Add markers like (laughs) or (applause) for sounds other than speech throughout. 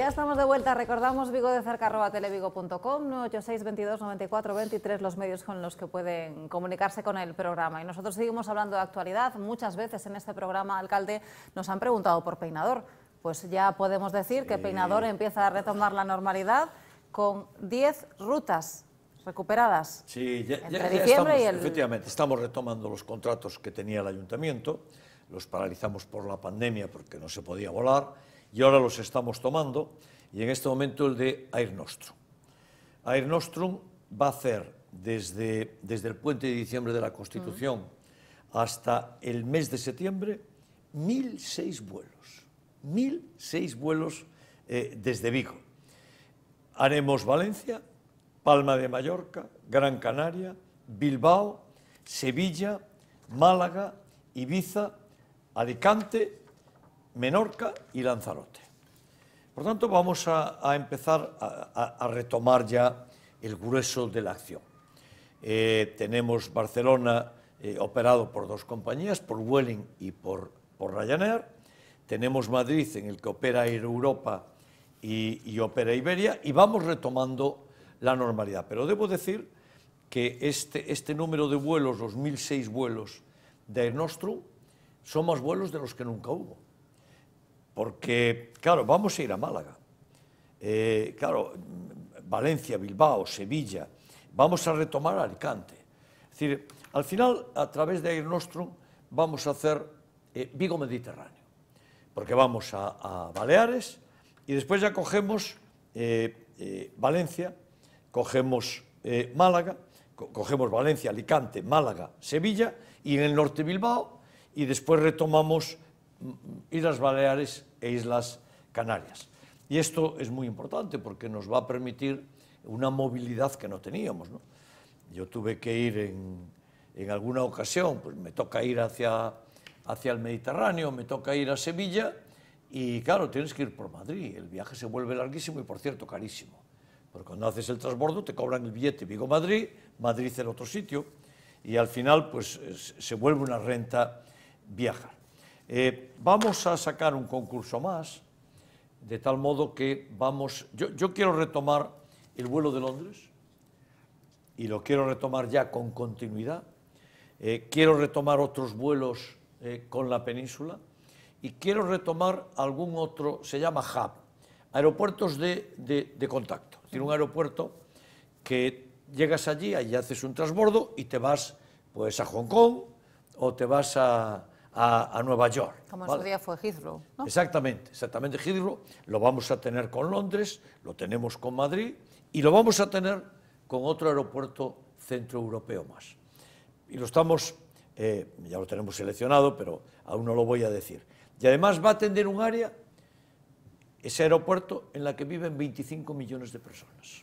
Ya estamos de vuelta. Recordamos Vigo de cerca arroba televigo.com, 986 22 94 23 los medios con los que pueden comunicarse con el programa. Y nosotros seguimos hablando de actualidad. Muchas veces en este programa, alcalde, nos han preguntado por Peinador. Pues ya podemos decir que Peinador empieza a retomar la normalidad con 10 rutas recuperadas. Sí, ya, estamos, efectivamente, estamos retomando los contratos que tenía el ayuntamiento. Los paralizamos por la pandemia porque no se podía volar y ahora los estamos tomando, y en este momento el de Air Nostrum. Air Nostrum va a hacer desde, desde el puente de diciembre de la Constitución hasta el mes de septiembre 1.006 vuelos. 1.006 vuelos eh, desde Vigo. Haremos Valencia, Palma de Mallorca, Gran Canaria, Bilbao, Sevilla, Málaga, Ibiza, Alicante Menorca y Lanzarote. Por tanto, vamos a, empezar a, retomar ya el grueso de la acción. Eh, tenemos Barcelona eh, operado por dos compañías, por Welling y por, Ryanair. Tenemos Madrid en el que opera Air Europa y, opera Iberia. Y vamos retomando la normalidad. Pero debo decir que este, este número de vuelos, los 1.006 vuelos de Air Nostrum, son más vuelos de los que nunca hubo. Porque, claro, vamos a ir a Málaga. Eh, claro, Valencia, Bilbao, Sevilla. Vamos a retomar Alicante. Es decir, al final, a través de Air Nostrum, vamos a hacer eh, Vigo Mediterráneo. Porque vamos a, a, Baleares y después ya cogemos eh, eh, Valencia, cogemos eh, Málaga, co cogemos Valencia, Alicante, Málaga, Sevilla y en el norte Bilbao y después retomamos Islas Baleares e Islas Canarias. Y esto es muy importante porque nos va a permitir una movilidad que no teníamos. Yo tuve que ir en, alguna ocasión, pues me toca ir hacia, hacia el Mediterráneo, me toca ir a Sevilla y claro, tienes que ir por Madrid. El viaje se vuelve larguísimo y por cierto carísimo. Porque cuando haces el transbordo te cobran el billete Vigo-Madrid, Madrid el otro sitio y al final pues se vuelve una renta viajar. Eh, vamos a sacar un concurso más, de tal modo que vamos... Yo, quiero retomar el vuelo de Londres y lo quiero retomar ya con continuidad. Eh, quiero retomar otros vuelos eh, con la península y quiero retomar algún otro, se llama hub, aeropuertos de, de, de contacto. Tiene un aeropuerto que llegas allí, allí haces un transbordo y te vas pues a Hong Kong o te vas a, a, Nueva York. Como en su día fue Heathrow. Exactamente, exactamente Heathrow. Lo vamos a tener con Londres, lo tenemos con Madrid y lo vamos a tener con otro aeropuerto centroeuropeo más. Y lo estamos, eh, ya lo tenemos seleccionado, pero aún no lo voy a decir. Y además va a atender un área, ese aeropuerto, en la que viven 25 millones de personas,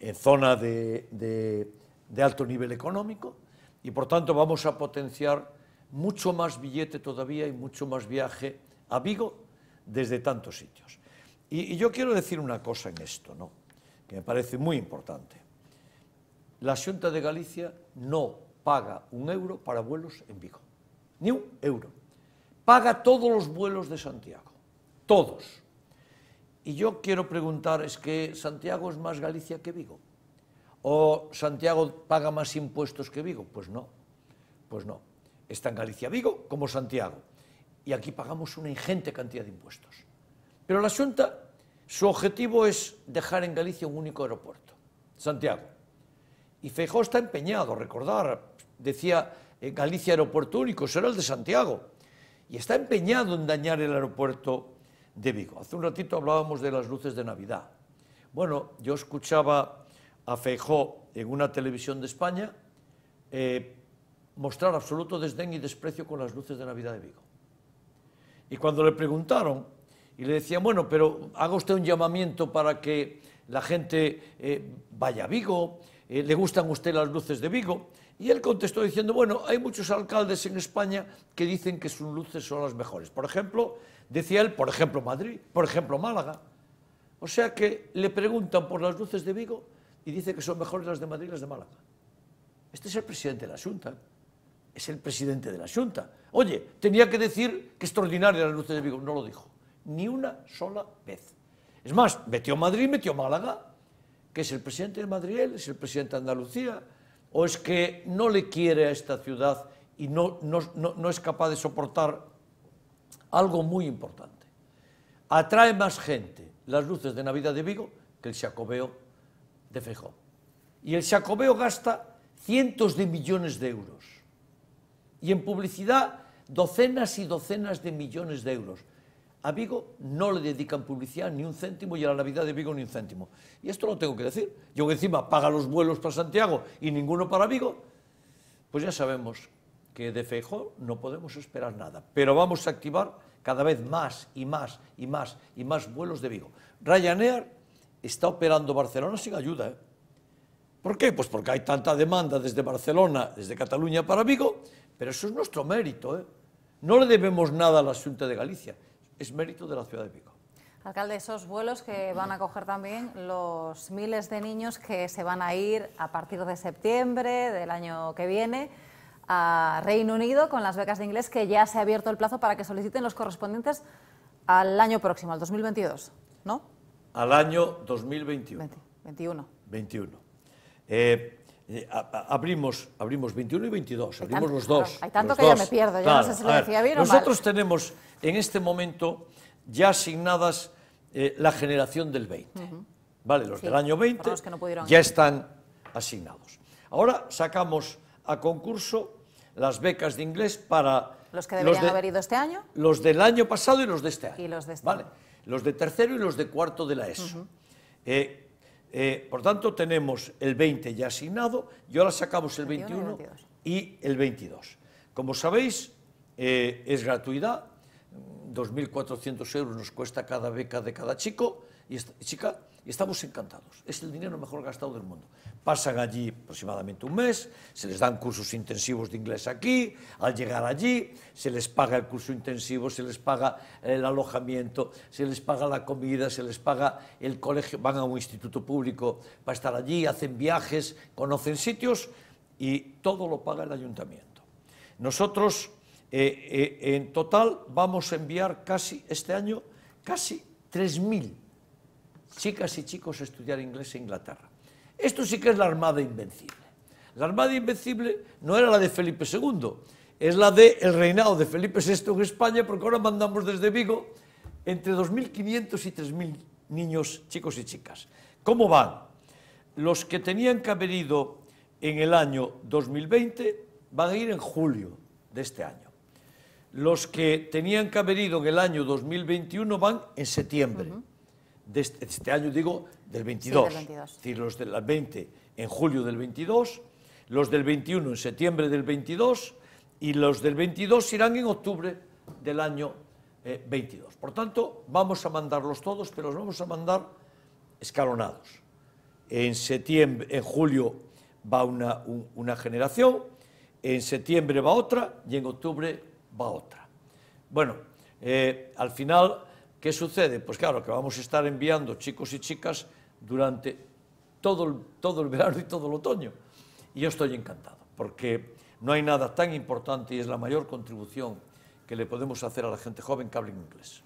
en zona de, de alto nivel económico, y por tanto vamos a potenciar mucho más billete todavía y mucho más viaje a Vigo desde tantos sitios. Y, yo quiero decir una cosa en esto, ¿no? que me parece muy importante. La Xunta de Galicia no paga un euro para vuelos en Vigo, ni un euro. Paga todos los vuelos de Santiago, todos. Y yo quiero preguntar, ¿es que Santiago es más Galicia que Vigo? ¿O Santiago paga más impuestos que Vigo? Pues no, pues no está en Galicia Vigo como Santiago. Y aquí pagamos una ingente cantidad de impuestos. Pero la Xunta, su objetivo es dejar en Galicia un único aeropuerto, Santiago. Y Feijóo está empeñado, recordar, decía eh, Galicia aeropuerto único, será el de Santiago. Y está empeñado en dañar el aeropuerto de Vigo. Hace un ratito hablábamos de las luces de Navidad. Bueno, yo escuchaba a Feijó en una televisión de España eh, mostrar absoluto desdén y desprecio con las luces de Navidad de Vigo. Y cuando le preguntaron y le decían, bueno, pero haga usted un llamamiento para que la gente eh, vaya a Vigo, eh, le gustan a usted las luces de Vigo. Y él contestó diciendo, bueno, hay muchos alcaldes en España que dicen que sus luces son las mejores. Por ejemplo, decía él, por ejemplo Madrid, por ejemplo Málaga. O sea que le preguntan por las luces de Vigo y dice que son mejores las de Madrid y las de Málaga. Este es el presidente de la Junta es el presidente de la Junta. Oye, tenía que decir que extraordinaria las luces de Vigo. No lo dijo. Ni una sola vez. Es más, metió Madrid, metió Málaga, que es el presidente de Madrid, es el presidente de Andalucía, o es que no le quiere a esta ciudad y no, no, es capaz de soportar algo muy importante. Atrae más gente las luces de Navidad de Vigo que el Jacobeo de Fejó. Y el Jacobeo gasta cientos de millones de euros y en publicidad, docenas y docenas de millones de euros. A Vigo no le dedican publicidad ni un céntimo y a la Navidad de Vigo ni un céntimo. Y esto lo tengo que decir. Yo que encima paga los vuelos para Santiago y ninguno para Vigo, pues ya sabemos que de Feijó no podemos esperar nada. Pero vamos a activar cada vez más y más y más y más vuelos de Vigo. Ryanair está operando Barcelona sin ayuda. ¿eh? ¿Por qué? Pues porque hay tanta demanda desde Barcelona, desde Cataluña para Vigo, pero eso es nuestro mérito, ¿eh? No le debemos nada a la de Galicia, es mérito de la ciudad de Pico. Alcalde, esos vuelos que van a coger también los miles de niños que se van a ir a partir de septiembre del año que viene a Reino Unido con las becas de inglés que ya se ha abierto el plazo para que soliciten los correspondientes al año próximo, al 2022, ¿no? Al año 2021. 21. 21. Eh, abrimos, abrimos 21 y 22, abrimos los dos. Hay tanto que ya me pierdo, ya no sé si lo decía bien Nosotros o mal. tenemos en este momento ya asignadas eh, la generación del 20. ¿Vale? Los del año 20 ya están asignados. Ahora sacamos a concurso las becas de inglés para... Los que deberían haber ido este año. Los del año pasado y los de este año. Y los de este Año. Los de tercero y los de cuarto de la ESO. Eh, por tanto, tenemos el 20 ya asignado y ahora sacamos el 21 y el 22. Como sabéis, eh, es gratuidad, 2.400 euros nos cuesta cada beca de cada chico y chica, y estamos encantados. Es el dinero mejor gastado del mundo. Pasan allí aproximadamente un mes, se les dan cursos intensivos de inglés aquí, al llegar allí se les paga el curso intensivo, se les paga el alojamiento, se les paga la comida, se les paga el colegio, van a un instituto público para estar allí, hacen viajes, conocen sitios y todo lo paga el ayuntamiento. Nosotros eh, eh, en total vamos a enviar casi este año casi 3.000 chicas y chicos a estudiar inglés en Inglaterra. Esto sí que es la Armada Invencible. La Armada Invencible no era la de Felipe II, es la del el reinado de Felipe VI en España, porque ahora mandamos desde Vigo entre 2.500 y 3.000 niños, chicos y chicas. ¿Cómo van? Los que tenían que haber ido en el año 2020 van a ir en julio de este año. Los que tenían que haber ido en el año 2021 van en septiembre. Este, de este, año, digo, del 22. Es decir, los del 20 en julio del 22, los del 21 en septiembre del 22 y los del 22 irán en octubre del año 22. Eh, Por tanto, vamos a mandarlos todos, pero los vamos a mandar escalonados. En, septiembre, en julio va una, una generación, en septiembre va otra y en octubre va otra. Bueno, eh, al final ¿Qué sucede? Pues claro, que vamos a estar enviando chicos y chicas durante todo el, todo el verano y todo el otoño. Y yo estoy encantado, porque no hay nada tan importante y es la mayor contribución que le podemos hacer a la gente joven que hable en inglés.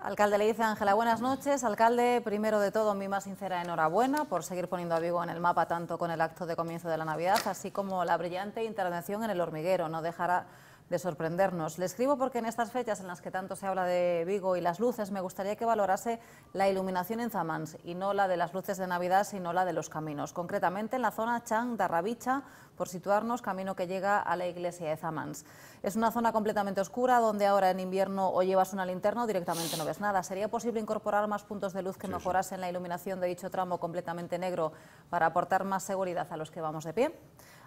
Alcalde, le dice Ángela, buenas noches. Alcalde, primero de todo, mi más sincera enhorabuena por seguir poniendo a Vigo en el mapa tanto con el acto de comienzo de la Navidad, así como la brillante intervención en el hormiguero. No dejará de sorprendernos. Le escribo porque en estas fechas en las que tanto se habla de Vigo y las luces, me gustaría que valorase la iluminación en Zamans y no la de las luces de Navidad, sino la de los caminos, concretamente en la zona Chang Darrabicha, por situarnos, camino que llega a la iglesia de Zamans. Es una zona completamente oscura donde ahora en invierno o llevas una linterna o directamente no ves nada. ¿Sería posible incorporar más puntos de luz que mejorasen la iluminación de dicho tramo completamente negro para aportar más seguridad a los que vamos de pie?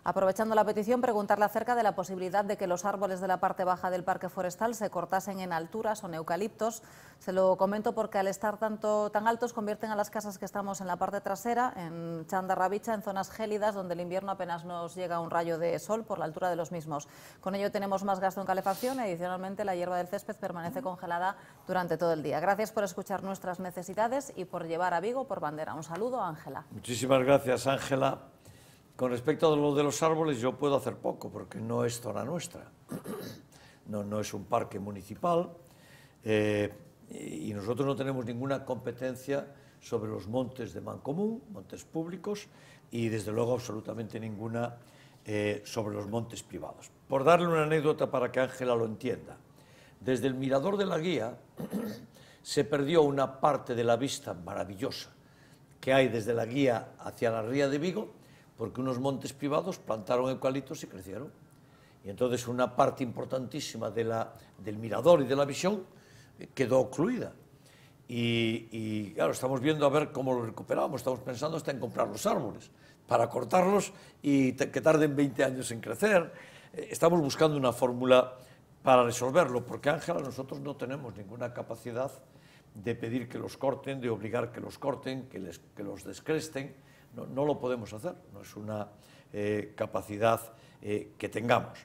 Aprovechando la petición, preguntarle acerca de la posibilidad de que los árboles de la parte baja del parque forestal se cortasen en alturas o eucaliptos. Se lo comento porque al estar tanto, tan altos convierten a las casas que estamos en la parte trasera, en Chandarrabicha, en zonas gélidas donde el invierno apenas nos llega un rayo de sol por la altura de los mismos. Con ello tenemos más gasto en calefacción y adicionalmente la hierba del césped permanece congelada durante todo el día. Gracias por escuchar nuestras necesidades y por llevar a Vigo por bandera. Un saludo, Ángela. Muchísimas gracias, Ángela. Con respecto a lo de los árboles, yo puedo hacer poco, porque no es zona nuestra. No, es un parque municipal eh, y nosotros no tenemos ninguna competencia sobre los montes de Mancomún, montes públicos, y desde luego absolutamente ninguna eh, sobre los montes privados. Por darle una anécdota para que Ángela lo entienda, desde el mirador de la guía (coughs) se perdió una parte de la vista maravillosa que hay desde la guía hacia la ría de Vigo, porque unos montes privados plantaron eucaliptos y crecieron. Y entonces una parte importantísima del mirador y de la visión eh, quedó ocluida. Y, y, claro, estamos viendo a ver cómo lo recuperamos, estamos pensando hasta en comprar los árboles para cortarlos y que tarden 20 años en crecer. Eh, estamos buscando una fórmula para resolverlo, porque Ángela, nosotros no tenemos ninguna capacidad de pedir que los corten, de obligar que los corten, que, que los descresten no, lo podemos hacer, no es una eh, capacidad eh, que tengamos.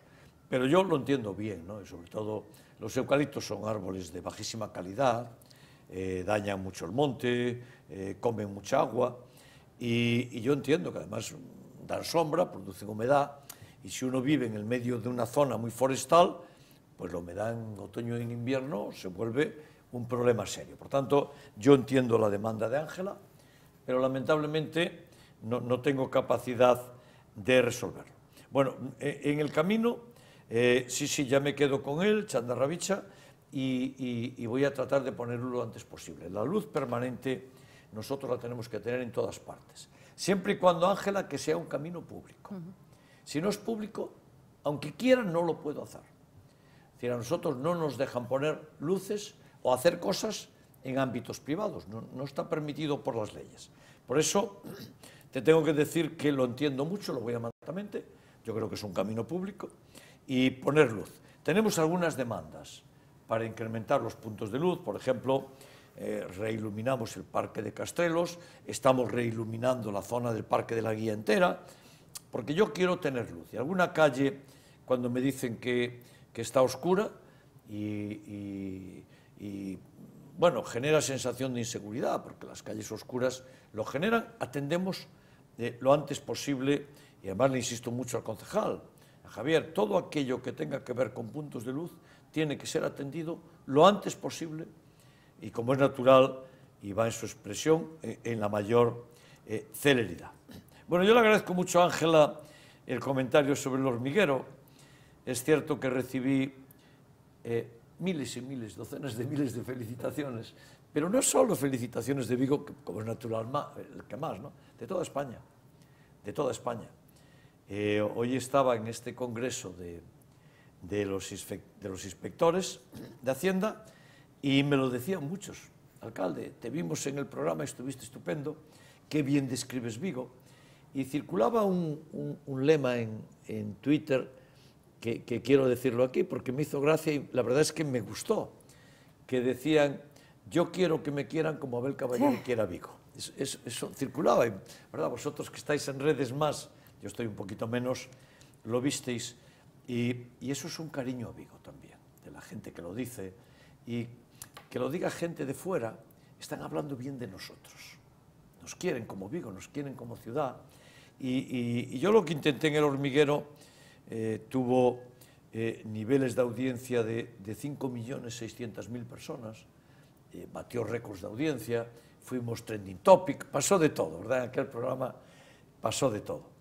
Pero yo lo entiendo bien, ¿no? sobre todo los eucaliptos son árboles de bajísima calidad, eh, dañan mucho el monte, comen mucha agua, y, y yo entiendo que además dan sombra, producen humedad, y si uno vive en el medio de una zona muy forestal, pues la humedad en otoño y en invierno se vuelve un problema serio. Por tanto, yo entiendo la demanda de Ángela, pero lamentablemente no, tengo capacidad de resolverlo. Bueno, e, en el camino, eh, sí, sí, ya me quedo con él, Chandarrabicha, y, y, voy a tratar de ponerlo lo antes posible. La luz permanente nosotros la tenemos que tener en todas partes. Siempre y cuando, Ángela, que sea un camino público. Si no es público, aunque quiera, no lo puedo hacer. Es decir, a nosotros no nos dejan poner luces o hacer cosas en ámbitos privados. No, no está permitido por las leyes. Por eso... Te tengo que decir que lo entiendo mucho, lo voy a mente. yo creo que es un camino público, y poner luz. Tenemos algunas demandas para incrementar los puntos de luz, por ejemplo, eh, reiluminamos el Parque de Castrelos, estamos reiluminando la zona del Parque de la Guía entera, porque yo quiero tener luz. Y alguna calle, cuando me dicen que, que está oscura y, y, bueno, genera sensación de inseguridad, porque las calles oscuras lo generan, atendemos lo antes posible, y además le insisto mucho al concejal, a Javier, todo aquello que tenga que ver con puntos de luz tiene que ser atendido lo antes posible y como es natural y va en su expresión eh, en la mayor eh, celeridad. Bueno, yo le agradezco mucho a Ángela el comentario sobre el hormiguero. Es cierto que recibí eh, miles y miles, docenas de miles de felicitaciones pero no solo felicitaciones de Vigo, como es natural, el que más, ¿no? de toda España, de toda España. Eh, hoy estaba en este congreso de, los, de los inspectores de Hacienda y me lo decían muchos. Alcalde, te vimos en el programa, estuviste estupendo, qué bien describes Vigo. Y circulaba un, lema en, Twitter que quiero decirlo aquí porque me hizo gracia y la verdad es que me gustó, que decían yo quiero que me quieran como Abel Caballero quiera quiera Vigo. Eso, circulaba, ¿verdad? Vosotros que estáis en redes más, yo estoy un poquito menos, lo visteis. Y, eso es un cariño a Vigo también, de la gente que lo dice. Y que lo diga gente de fuera, están hablando bien de nosotros. Nos quieren como Vigo, nos quieren como ciudad. Y, yo lo que intenté en El Hormiguero eh, tuvo eh, niveles de audiencia de, de 5.600.000 personas. Eh, batió récords de audiencia, fuimos trending topic, pasó de todo, ¿verdad? En aquel programa pasó de todo.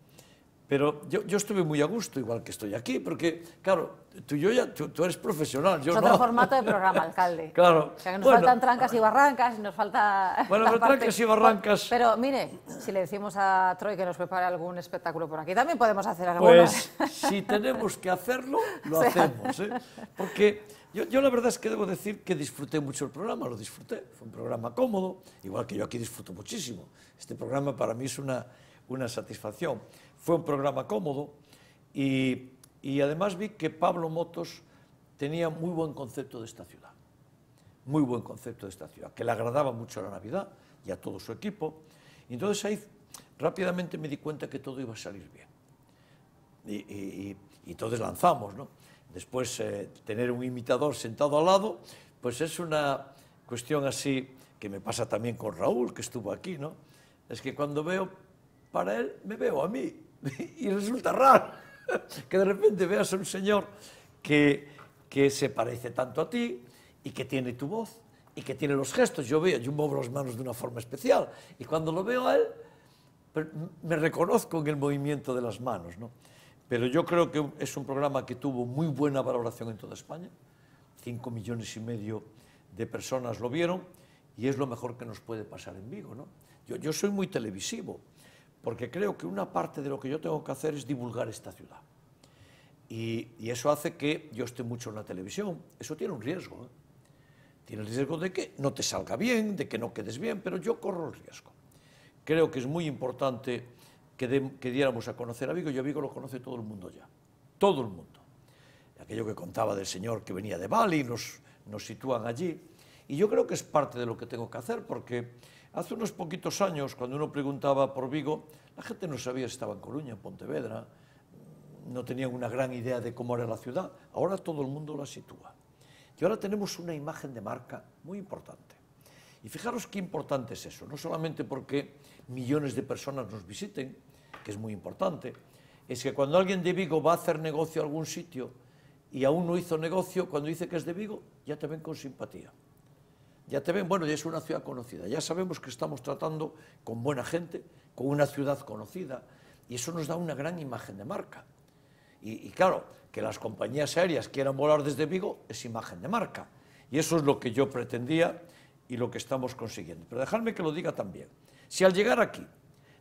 Pero yo, estuve muy a gusto, igual que estoy aquí, porque, claro, tú, yo ya, tú, eres profesional, yo es otro formato de programa, alcalde. (laughs) claro. O sea, que nos faltan trancas y barrancas, nos falta... Bueno, pero trancas y barrancas... Pero, mire, si le decimos a Troy que nos prepare algún espectáculo por aquí, también podemos hacer algo Pues, si tenemos que hacerlo, lo (laughs) hacemos, ¿eh? Porque yo, la verdad es que debo decir que disfruté mucho el programa, lo disfruté. Fue un programa cómodo, igual que yo aquí disfruto muchísimo. Este programa para mí es una, satisfacción. Fue un programa cómodo y, además vi que Pablo Motos tenía muy buen concepto de esta ciudad. Muy buen concepto de esta ciudad, que le agradaba mucho a la Navidad y a todo su equipo. Y entonces ahí rápidamente me di cuenta que todo iba a salir bien. Y, y entonces lanzamos, ¿no? Después, eh, tener un imitador sentado al lado, pues es una cuestión así que me pasa también con Raúl, que estuvo aquí, ¿no? Es que cuando veo para él, me veo a mí. (laughs) y resulta raro (laughs) que de repente veas a un señor que, que se parece tanto a ti y que tiene tu voz y que tiene los gestos. Yo veo, yo muevo las manos de una forma especial y cuando lo veo a él, me reconozco en el movimiento de las manos, ¿no? Pero yo creo que es un programa que tuvo muy buena valoración en toda España. Cinco millones y medio de personas lo vieron y es lo mejor que nos puede pasar en Vigo. Yo, soy muy televisivo porque creo que una parte de lo que yo tengo que hacer es divulgar esta ciudad. Y, eso hace que yo esté mucho en la televisión. Eso tiene un riesgo. ¿eh? Tiene el riesgo de que no te salga bien, de que no quedes bien, pero yo corro el riesgo. Creo que es muy importante que, diéramos a conocer a Vigo y a Vigo lo conoce todo el mundo ya, todo el mundo. Aquello que contaba del señor que venía de Bali, nos, nos sitúan allí. Y yo creo que es parte de lo que tengo que hacer, porque hace unos poquitos años, cuando uno preguntaba por Vigo, la gente no sabía si estaba en Coruña, en Pontevedra, no tenían una gran idea de cómo era la ciudad. Ahora todo el mundo la sitúa. Y ahora tenemos una imagen de marca muy importante. Y fijaros qué importante es eso, no solamente porque millones de personas nos visiten, que es muy importante, es que cuando alguien de Vigo va a hacer negocio a algún sitio y aún no hizo negocio, cuando dice que es de Vigo, ya te ven con simpatía. Ya te ven, bueno, ya es una ciudad conocida, ya sabemos que estamos tratando con buena gente, con una ciudad conocida, y eso nos da una gran imagen de marca. Y, y claro, que las compañías aéreas quieran volar desde Vigo es imagen de marca. Y eso es lo que yo pretendía y lo que estamos consiguiendo. Pero dejadme que lo diga también. Si al llegar aquí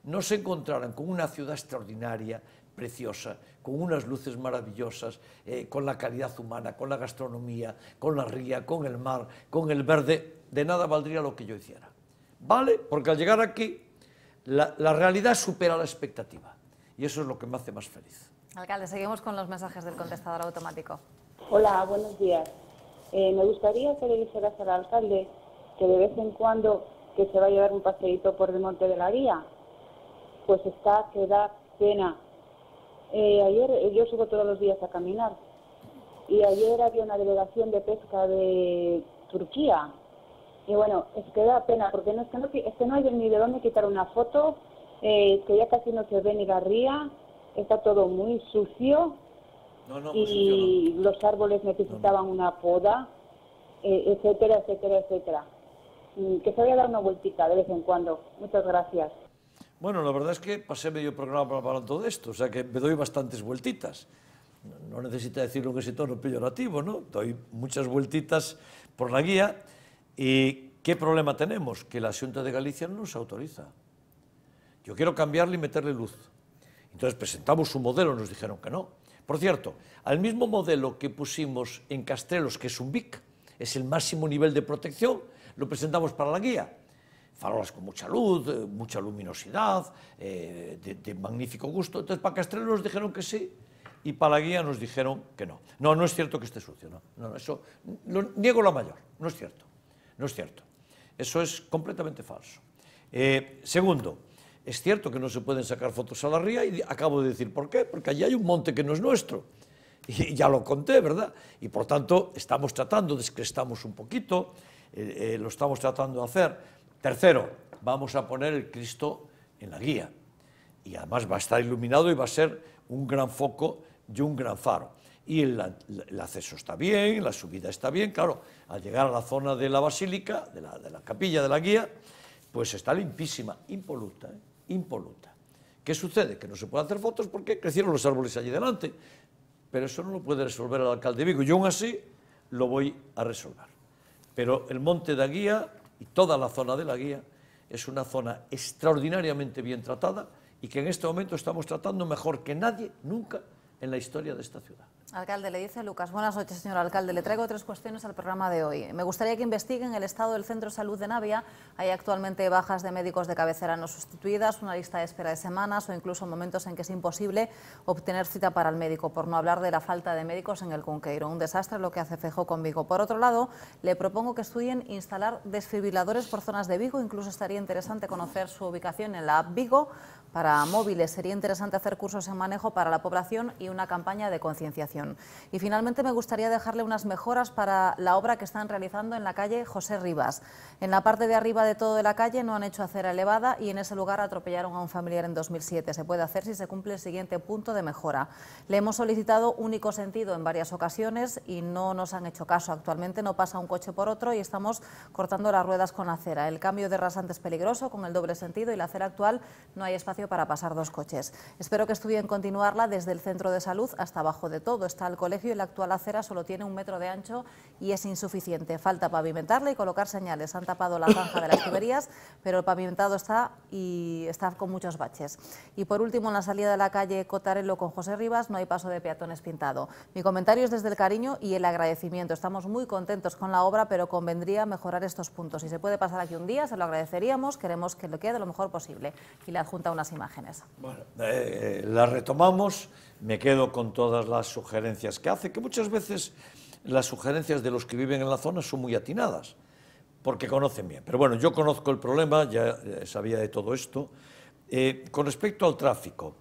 no se encontraran con una ciudad extraordinaria, preciosa, con unas luces maravillosas, eh, con la calidad humana, con la gastronomía, con la ría, con el mar, con el verde, de nada valdría lo que yo hiciera. ¿Vale? Porque al llegar aquí, la, realidad supera la expectativa. Y eso es lo que me hace más feliz. Alcalde, seguimos con los mensajes del contestador automático. Hola, buenos días. Eh, me gustaría que le dijeras al alcalde que de vez en cuando que se va a llevar un paseíto por el monte de la vía pues está que da pena. Eh, ayer eh, yo subo todos los días a caminar y ayer había una delegación de pesca de Turquía y bueno, es que da pena porque no, es, que no, no hay ni de dónde quitar una foto, eh, que ya casi no se ve ni Garría, está todo muy sucio y los árboles necesitaban una poda, etcétera, etcétera, etcétera. Mm, que se vaya a dar una vueltita de vez en cuando. Muchas gracias. Bueno, la verdad es que pasé medio programa para, todo esto, o sea que me doy bastantes vueltitas. No, necesita decirlo en ese tono peyorativo, ¿no? Doy muchas vueltitas por la guía. ¿Y qué problema tenemos? Que la Junta de Galicia no nos autoriza. Yo quiero cambiarle y meterle luz. Entonces presentamos un modelo, nos dijeron que no. Por cierto, al mismo modelo que pusimos en Castrelos, que es un BIC, es el máximo nivel de protección, lo presentamos para la guía farolas con mucha luz, eh, mucha luminosidad, eh, de, magnífico gusto. Entonces, para Castrelo nos dijeron que sí y para la guía nos dijeron que no. No, no es cierto que esté sucio, no. no, eso, lo, niego la mayor, no es cierto, no es cierto. Eso es completamente falso. Eh, segundo, es cierto que no se pueden sacar fotos a la ría y acabo de decir por qué, porque allí hay un monte que no es nuestro. (laughs) Y ya lo conté, ¿verdad? Y por tanto estamos tratando, descrestamos un poquito, lo estamos tratando de hacer Tercero, vamos a poner el Cristo en la guía. Y además va a estar iluminado y va a ser un gran foco y un gran faro. Y el, acceso está bien, la subida está bien, claro, al llegar a la zona de la basílica, de la, capilla de la guía, pues está limpísima, impoluta, ¿eh? impoluta. ¿Qué sucede? Que no se puede hacer fotos porque crecieron los árboles allí delante. Pero eso no lo puede resolver el alcalde de Vigo. Yo aún así lo voy a resolver. Pero el monte de guía y toda la zona de la guía es una zona extraordinariamente bien tratada y que en este momento estamos tratando mejor que nadie nunca en la historia de esta ciudad. Alcalde, le dice Lucas. Buenas noches, señor alcalde. Le traigo tres cuestiones al programa de hoy. Me gustaría que investiguen el estado del Centro de Salud de Navia. Hay actualmente bajas de médicos de cabecera no sustituidas, una lista de espera de semanas o incluso momentos en que es imposible obtener cita para el médico, por no hablar de la falta de médicos en el Conqueiro. Un desastre lo que hace Fejo con Vigo. Por otro lado, le propongo que estudien instalar desfibriladores por zonas de Vigo. Incluso estaría interesante conocer su ubicación en la app Vigo para móviles. Sería interesante hacer cursos en manejo para la población y una campaña de concienciación. Y finalmente me gustaría dejarle unas mejoras para la obra que están realizando en la calle José Rivas. En la parte de arriba de todo de la calle no han hecho acera elevada y en ese lugar atropellaron a un familiar en 2007. Se puede hacer si se cumple el siguiente punto de mejora. Le hemos solicitado único sentido en varias ocasiones y no nos han hecho caso. Actualmente no pasa un coche por otro y estamos cortando las ruedas con acera. El cambio de rasante es peligroso con el doble sentido y la acera actual no hay espacio para pasar dos coches. Espero que estudien continuarla desde el centro de salud hasta abajo de todo. Está el colegio y la actual acera solo tiene un metro de ancho y es insuficiente. Falta pavimentarla y colocar señales. Han tapado la zanja de las tuberías, pero el pavimentado está y está con muchos baches. Y por último, en la salida de la calle Cotarelo con José Rivas no hay paso de peatones pintado. Mi comentario es desde el cariño y el agradecimiento. Estamos muy contentos con la obra, pero convendría mejorar estos puntos. Si se puede pasar aquí un día, se lo agradeceríamos. Queremos que lo quede lo mejor posible. Y le adjunta una imágenes. Bueno, eh, las retomamos, me quedo con todas las sugerencias que hace, que muchas veces las sugerencias de los que viven en la zona son muy atinadas, porque conocen bien. Pero bueno, yo conozco el problema, ya eh, sabía de todo esto. Eh, con respecto al tráfico,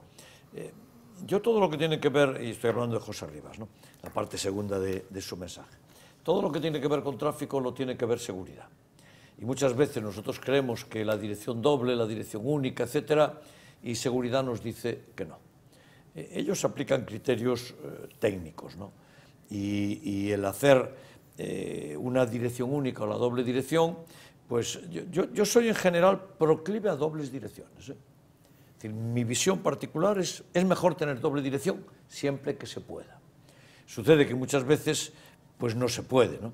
yo todo lo que tiene que ver, y estoy hablando de José Rivas, la parte segunda de, de su mensaje, todo lo que tiene que ver con tráfico lo tiene que ver seguridad muchas veces nosotros creemos que la dirección doble, la dirección única, etcétera, y seguridad nos dice que no. E, ellos aplican criterios eh, técnicos, ¿no? Y, el hacer eh, una dirección única o la doble dirección, pues yo, soy en general proclive a dobles direcciones. ¿eh? Es decir, mi visión particular es, es mejor tener doble dirección siempre que se pueda. Sucede que muchas veces pues no se puede, ¿no?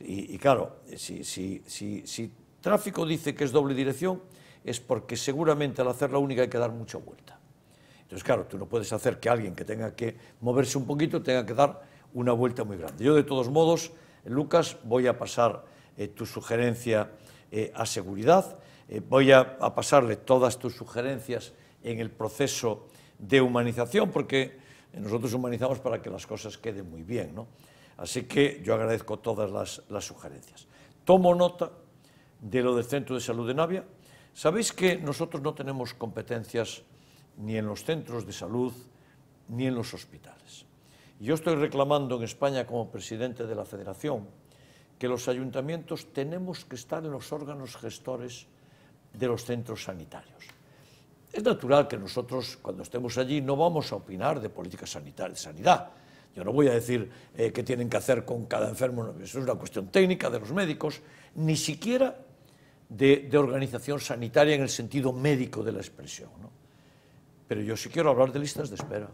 Y, claro, si, tráfico dice que es doble dirección, es porque seguramente al hacer la única hay que dar mucha vuelta. Entonces, claro, tú no puedes hacer que alguien que tenga que moverse un poquito tenga que dar una vuelta muy grande. Yo, de todos modos, Lucas, voy a pasar eh, tu sugerencia eh, a seguridad, eh, voy a, a, pasarle todas tus sugerencias en el proceso de humanización, porque nosotros humanizamos para que las cosas queden muy bien, ¿no? Así que yo agradezco todas las, sugerencias. Tomo nota de lo del Centro de Salud de Navia. Sabéis que nosotros no tenemos competencias ni en los centros de salud ni en los hospitales. Yo estoy reclamando en España como presidente de la Federación que los ayuntamientos tenemos que estar en los órganos gestores de los centros sanitarios. Es natural que nosotros, cuando estemos allí, no vamos a opinar de política sanitaria, de sanidad, yo no voy a decir eh, qué tienen que hacer con cada enfermo, eso es una cuestión técnica de los médicos, ni siquiera de, organización sanitaria en el sentido médico de la expresión. Pero yo sí quiero hablar de listas de espera.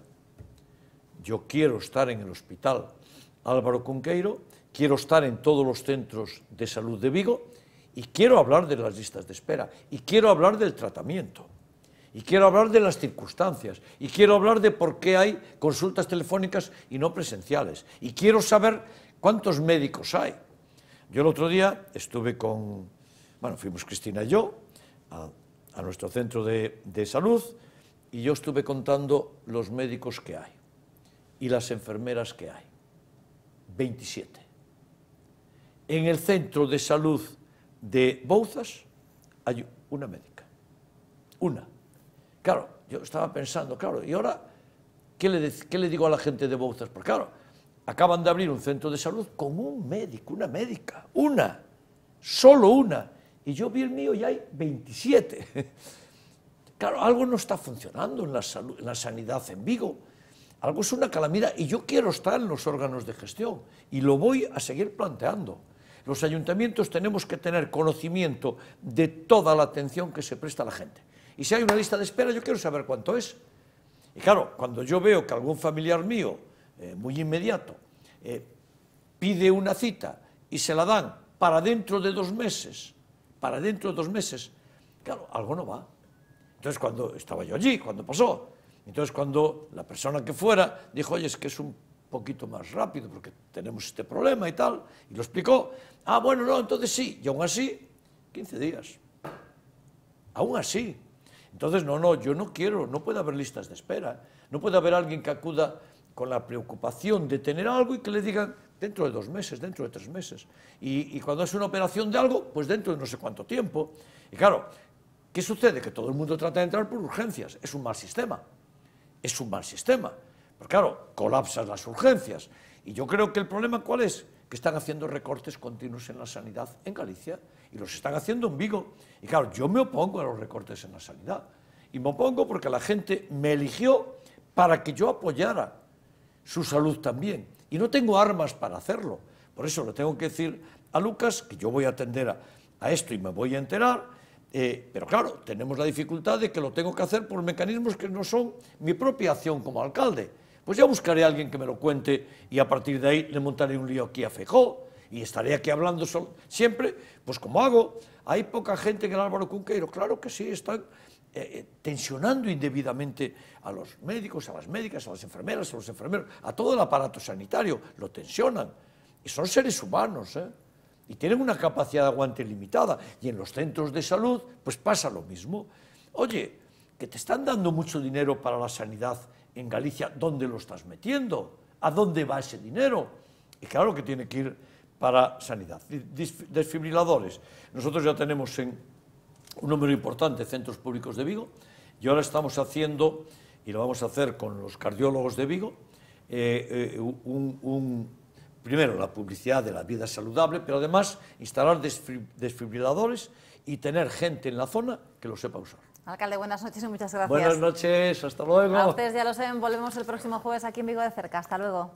Yo quiero estar en el hospital Álvaro Cunqueiro, quiero estar en todos los centros de salud de Vigo y quiero hablar de las listas de espera y quiero hablar del tratamiento. Y quiero hablar de las circunstancias. Y quiero hablar de por qué hay consultas telefónicas y no presenciales. Y quiero saber cuántos médicos hay. Yo el otro día estuve con, bueno, fuimos Cristina y yo a, nuestro centro de, de salud y yo estuve contando los médicos que hay y las enfermeras que hay. 27. En el centro de salud de Bouzas hay una médica. Una. Claro, yo estaba pensando, claro, ¿y ahora qué le, digo a la gente de Bouzas? Porque claro, acaban de abrir un centro de salud con un médico, una médica, una, solo una. Y yo vi el mío y hay 27. (laughs) Claro, algo no está funcionando en la, en la sanidad en Vigo. Algo es una calamidad y yo quiero estar en los órganos de gestión y lo voy a seguir planteando. Los ayuntamientos tenemos que tener conocimiento de toda la atención que se presta a la gente. Y si hay una lista de espera, yo quiero saber cuánto es. Y claro, cuando yo veo que algún familiar mío, eh, muy inmediato, eh, pide una cita y se la dan para dentro de dos meses, para dentro de dos meses, claro, algo no va. Entonces, cuando estaba yo allí, cuando pasó, entonces cuando la persona que fuera dijo, oye, es que es un poquito más rápido porque tenemos este problema y tal, y lo explicó, ah, bueno, no, entonces sí, y aún así, 15 días. Aún así, entonces, no, no, yo no quiero, no puede haber listas de espera, no puede haber alguien que acuda con la preocupación de tener algo y que le digan dentro de dos meses, dentro de tres meses. Y, cuando es una operación de algo, pues dentro de no sé cuánto tiempo. Y claro, ¿qué sucede? Que todo el mundo trata de entrar por urgencias. Es un mal sistema. Es un mal sistema. Porque claro, colapsan las urgencias. Y yo creo que el problema cuál es? Que están haciendo recortes continuos en la sanidad en Galicia y los están haciendo en Vigo. Y claro, yo me opongo a los recortes en la sanidad. Y me opongo porque la gente me eligió para que yo apoyara su salud también. Y no tengo armas para hacerlo. Por eso le tengo que decir a Lucas que yo voy a atender a, esto y me voy a enterar. Eh, pero claro, tenemos la dificultad de que lo tengo que hacer por mecanismos que no son mi propia acción como alcalde. Pues ya buscaré a alguien que me lo cuente y a partir de ahí le montaré un lío aquí a Fejó y estaré aquí hablando siempre, pues como hago, hay poca gente que el Álvaro Cunqueiro, claro que sí, están eh, eh, tensionando indebidamente a los médicos, a las médicas, a las enfermeras, a los enfermeros, a todo el aparato sanitario, lo tensionan. Y son seres humanos, ¿eh? Y tienen una capacidad de aguante limitada. Y en los centros de salud, pues pasa lo mismo. Oye, que te están dando mucho dinero para la sanidad en Galicia, ¿dónde lo estás metiendo? ¿A dónde va ese dinero? Y claro que tiene que ir para sanidad. Desfibriladores. Nosotros ya tenemos en un número importante de centros públicos de Vigo y ahora estamos haciendo, y lo vamos a hacer con los cardiólogos de Vigo, eh, eh, un, primero la publicidad de la vida saludable, pero además instalar desfibriladores y tener gente en la zona que lo sepa usar. Alcalde, buenas noches y muchas gracias. Buenas noches, hasta luego. A ya lo saben, volvemos el próximo jueves aquí en Vigo de Cerca. Hasta luego.